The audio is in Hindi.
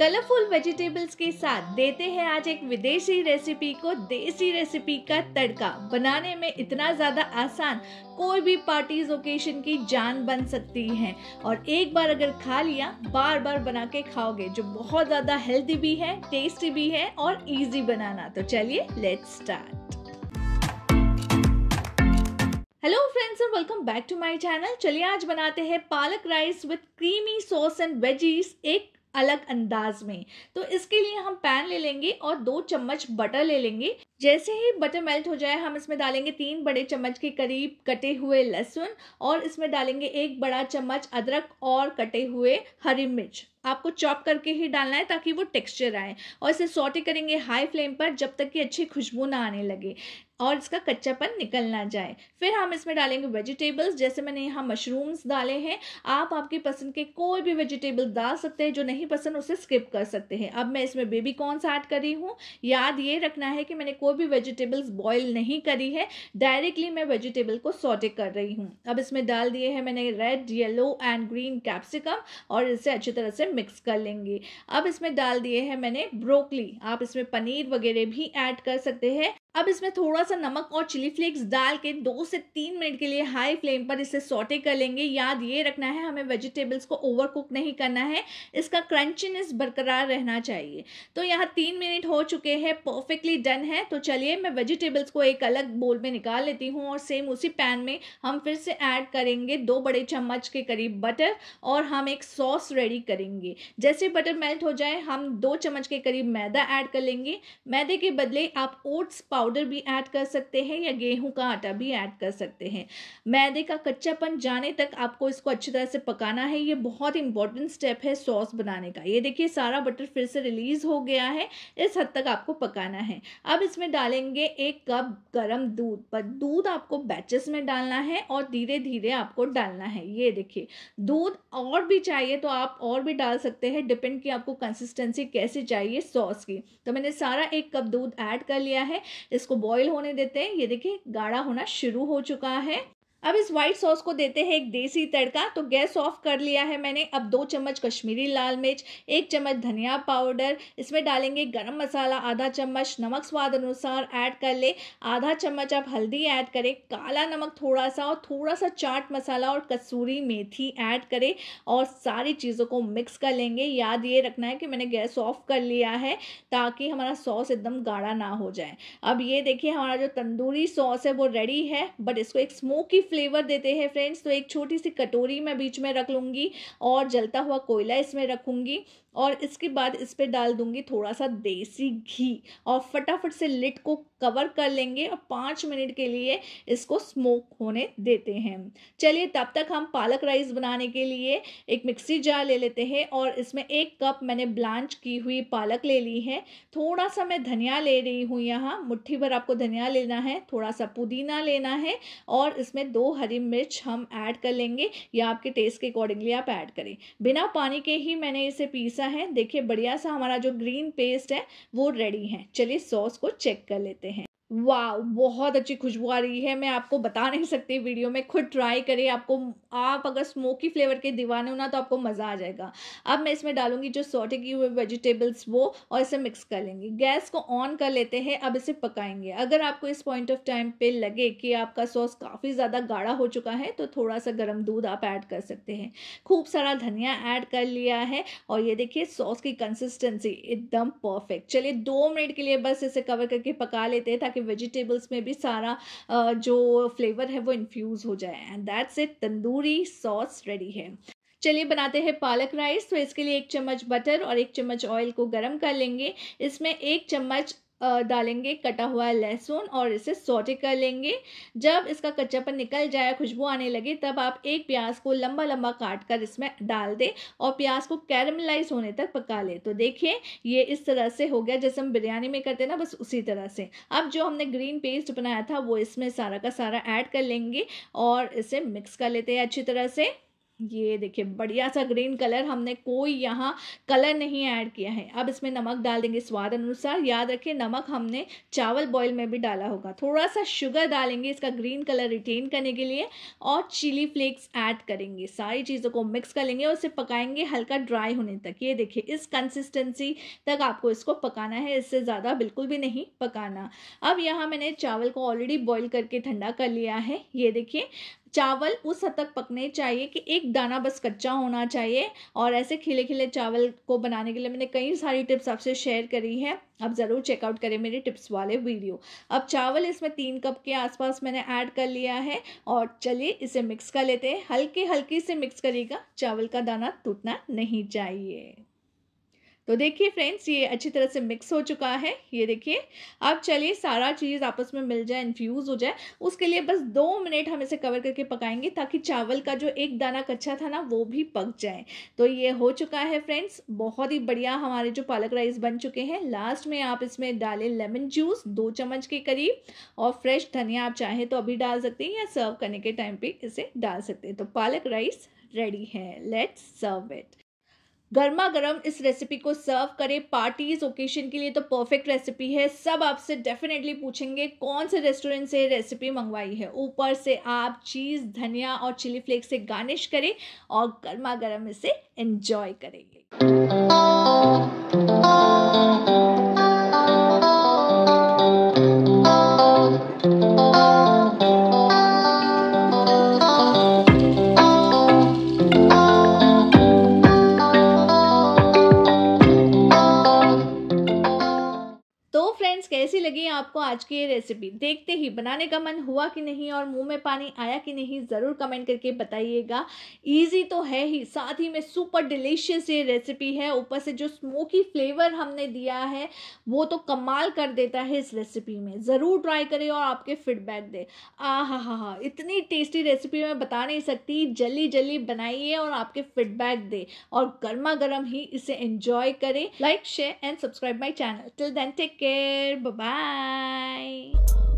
कलरफुल वेजिटेबल्स के साथ देते हैं आज एक विदेशी रेसिपी को देसी रेसिपी का तड़का बनाने में इतना ज़्यादा आसान कोई भी पार्टीज ओकेशन की जान बन सकती है और एक बार अगर खा लिया बार बार बना के खाओगे जो बहुत ज़्यादा हेल्दी भी है टेस्टी भी है और ईजी बनाना तो चलिए let's start hello friends and welcome back to my channel चलिए आज बनाते हैं palak rice with creamy sauce and veggies एक अलग अंदाज में तो इसके लिए हम पैन ले लेंगे और दो चम्मच बटर ले लेंगे जैसे ही बटर मेल्ट हो जाए हम इसमें डालेंगे तीन बड़े चम्मच के करीब कटे हुए लहसुन और इसमें डालेंगे एक बड़ा चम्मच अदरक और कटे हुए हरी मिर्च आपको चॉप करके ही डालना है ताकि वो टेक्सचर आए और इसे सॉटे करेंगे हाई फ्लेम पर जब तक कि अच्छी खुशबू ना आने लगे और इसका कच्चापन निकल ना जाए फिर हम इसमें डालेंगे वेजिटेबल्स जैसे मैंने यहाँ मशरूम्स डाले हैं आप आपकी पसंद के कोई भी वेजिटेबल डाल सकते हैं जो नहीं पसंद उसे स्किप कर सकते हैं अब मैं इसमें बेबी कॉर्नस ऐड कर रही हूँ याद ये रखना है कि मैंने कोई भी वेजिटेबल्स बॉयल नहीं करी है डायरेक्टली मैं वेजिटेबल को सोटे कर रही हूँ अब इसमें डाल दिए हैं मैंने red yellow and green capsicum और इसे अच्छी तरह से मिक्स कर लेंगे अब इसमें डाल दिए हैं मैंने ब्रोकली आप इसमें पनीर वगैरह भी ऐड कर सकते हैं अब इसमें थोड़ा सा नमक और चिली फ्लेक्स डाल के दो से तीन मिनट के लिए हाई फ्लेम पर इसे सोटे कर लेंगे याद ये रखना है हमें वेजिटेबल्स को ओवर कुक नहीं करना है इसका क्रंचीनेस बरकरार रहना चाहिए तो यहाँ तीन मिनट हो चुके हैं परफेक्टली डन है तो चलिए मैं वेजिटेबल्स को एक अलग बोल में निकाल लेती हूँ और सेम उसी पैन में हम फिर से ऐड करेंगे दो बड़े चम्मच के करीब बटर और हम एक सॉस रेडी करेंगे जैसे बटर मेल्ट हो जाए हम दो चम्मच के करीब मैदा ऐड कर लेंगे मैदे के बदले आप ओट्स पाउडर पाउडर भी ऐड कर सकते हैं या गेहूं का आटा भी ऐड कर सकते हैं मैदे का कच्चापन जाने तक आपको इसको अच्छी तरह से पकाना है ये बहुत इंपॉर्टेंट स्टेप है सॉस बनाने का ये देखिए सारा बटर फिर से रिलीज हो गया है इस हद तक आपको पकाना है अब इसमें डालेंगे एक कप गर्म दूध पर दूध आपको बैचेस में डालना है और धीरे धीरे आपको डालना है ये देखिए दूध और भी चाहिए तो आप और भी डाल सकते हैं डिपेंड कि आपको कंसिस्टेंसी कैसी चाहिए सॉस की तो मैंने सारा एक कप दूध ऐड कर लिया है इसको बॉईल होने देते हैं ये देखिए गाढ़ा होना शुरू हो चुका है अब इस व्हाइट सॉस को देते हैं एक देसी तड़का तो गैस ऑफ कर लिया है मैंने अब दो चम्मच कश्मीरी लाल मिर्च एक चम्मच धनिया पाउडर इसमें डालेंगे गरम मसाला आधा चम्मच नमक स्वाद अनुसार ऐड कर ले आधा चम्मच आप हल्दी ऐड करें काला नमक थोड़ा सा और थोड़ा सा चाट मसाला और कसूरी मेथी ऐड करें और सारी चीज़ों को मिक्स कर लेंगे याद ये रखना है कि मैंने गैस ऑफ कर लिया है ताकि हमारा सॉस एकदम गाढ़ा ना हो जाए अब ये देखिए हमारा जो तंदूरी सॉस है वो रेडी है बट इसको एक स्मोकी फ्लेवर देते हैं फ्रेंड्स तो एक छोटी सी कटोरी मैं बीच में रख लूँगी और जलता हुआ कोयला इसमें रखूँगी और इसके बाद इस पर डाल दूँगी थोड़ा सा देसी घी और फटाफट से लिट को कवर कर लेंगे और पाँच मिनट के लिए इसको स्मोक होने देते हैं चलिए तब तक हम पालक राइस बनाने के लिए एक मिक्सी जार ले लेते हैं और इसमें एक कप मैंने ब्लांच की हुई पालक ले ली है थोड़ा सा मैं धनिया ले रही हूँ यहाँ मुट्ठी भर आपको धनिया लेना है थोड़ा सा पुदीना लेना है और इसमें दो दो हरी मिर्च हम ऐड कर लेंगे या आपके टेस्ट के अकॉर्डिंगली आप ऐड करें बिना पानी के ही मैंने इसे पीसा है देखिए बढ़िया सा हमारा जो ग्रीन पेस्ट है वो रेडी है चलिए सॉस को चेक कर लेते हैं वाह बहुत अच्छी खुशबू आ रही है मैं आपको बता नहीं सकती वीडियो में खुद ट्राई करिए आपको आप अगर स्मोकी फ्लेवर के दीवाने हो ना तो आपको मज़ा आ जाएगा अब मैं इसमें डालूंगी जो सोटे की हुए वेजिटेबल्स वो और इसे मिक्स कर लेंगे गैस को ऑन कर लेते हैं अब इसे पकाएंगे अगर आपको इस पॉइंट ऑफ टाइम पे लगे कि आपका सॉस काफ़ी ज़्यादा गाढ़ा हो चुका है तो थोड़ा सा गर्म दूध आप ऐड कर सकते हैं खूब सारा धनिया ऐड कर लिया है और ये देखिए सॉस की कंसिस्टेंसी एकदम परफेक्ट चलिए दो मिनट के लिए बस इसे कवर करके पका लेते हैं ताकि आपके वेजिटेबल्स में भी सारा जो फ्लेवर है वो इन्फ्यूज़ हो जाए and that's it tandoori sauce ready है चलिए बनाते हैं पालक राइस तो इसके लिए एक चम्मच बटर और एक चम्मच ऑयल को गर्म कर लेंगे इसमें एक चम्मच डालेंगे कटा हुआ लहसुन और इसे सोटे कर लेंगे जब इसका कच्चापन निकल जाए खुशबू आने लगे तब आप एक प्याज को लंबा लंबा काट कर इसमें डाल दें और प्याज को कैरमलाइज होने तक पका लें तो देखिए ये इस तरह से हो गया जैसे हम बिरयानी में करते हैं ना बस उसी तरह से अब जो हमने ग्रीन पेस्ट बनाया था वो इसमें सारा का सारा ऐड कर लेंगे और इसे मिक्स कर लेते हैं अच्छी तरह से ये देखिए बढ़िया सा ग्रीन कलर हमने कोई यहाँ कलर नहीं ऐड किया है अब इसमें नमक डाल देंगे स्वाद अनुसार याद रखिए नमक हमने चावल बॉयल में भी डाला होगा थोड़ा सा शुगर डालेंगे इसका ग्रीन कलर रिटेन करने के लिए और चिली फ्लेक्स ऐड करेंगे सारी चीज़ों को मिक्स कर लेंगे और इसे पकाएंगे हल्का ड्राई होने तक ये देखिए इस कंसिस्टेंसी तक आपको इसको पकाना है इससे ज़्यादा बिल्कुल भी नहीं पकाना अब यहाँ मैंने चावल को ऑलरेडी बॉयल करके ठंडा कर लिया है ये देखिए चावल उस हद तक पकने चाहिए कि एक दाना बस कच्चा होना चाहिए और ऐसे खिले खिले चावल को बनाने के लिए मैंने कई सारी टिप्स आपसे शेयर करी है आप ज़रूर चेकआउट करें मेरे टिप्स वाले वीडियो अब चावल इसमें तीन कप के आसपास मैंने ऐड कर लिया है और चलिए इसे मिक्स कर लेते हैं हल्के हल्के से मिक्स करिएगा चावल का दाना टूटना नहीं चाहिए तो देखिए फ्रेंड्स ये अच्छी तरह से मिक्स हो चुका है ये देखिए अब चलिए सारा चीज़ आपस में मिल जाए इन्फ्यूज़ हो जाए उसके लिए बस दो मिनट हम इसे कवर करके पकाएंगे ताकि चावल का जो एक दाना कच्चा था ना वो भी पक जाए तो ये हो चुका है फ्रेंड्स बहुत ही बढ़िया हमारे जो पालक राइस बन चुके हैं लास्ट में आप इसमें डालें लेमन जूस दो चम्मच के करीब और फ्रेश धनिया आप चाहें तो अभी डाल सकते हैं या सर्व करने के टाइम पे इसे डाल सकते हैं तो पालक राइस रेडी है लेट्स सर्व इट गर्मा गर्म इस रेसिपी को सर्व करें पार्टीज ओकेशन के लिए तो परफेक्ट रेसिपी है सब आपसे डेफिनेटली पूछेंगे कौन से रेस्टोरेंट से रेसिपी मंगवाई है ऊपर से आप चीज़ धनिया और चिली फ्लेक्स से गार्निश करें और गर्मा गर्म इसे एंजॉय करेंगे आज की ये रेसिपी देखते ही बनाने का मन हुआ कि नहीं और मुंह में पानी आया कि नहीं ज़रूर कमेंट करके बताइएगा इजी तो है ही साथ ही में सुपर डिलीशियस ये रेसिपी है ऊपर से जो स्मोकी फ्लेवर हमने दिया है वो तो कमाल कर देता है इस रेसिपी में ज़रूर ट्राई करें और आपके फीडबैक दें आ हा हा हा इतनी टेस्टी रेसिपी मैं बता नहीं सकती जल्दी जल्दी बनाइए और आपके फीडबैक दें और गर्मा गर्म ही इसे एंजॉय करें like share and subscribe my channel till then take care bye bye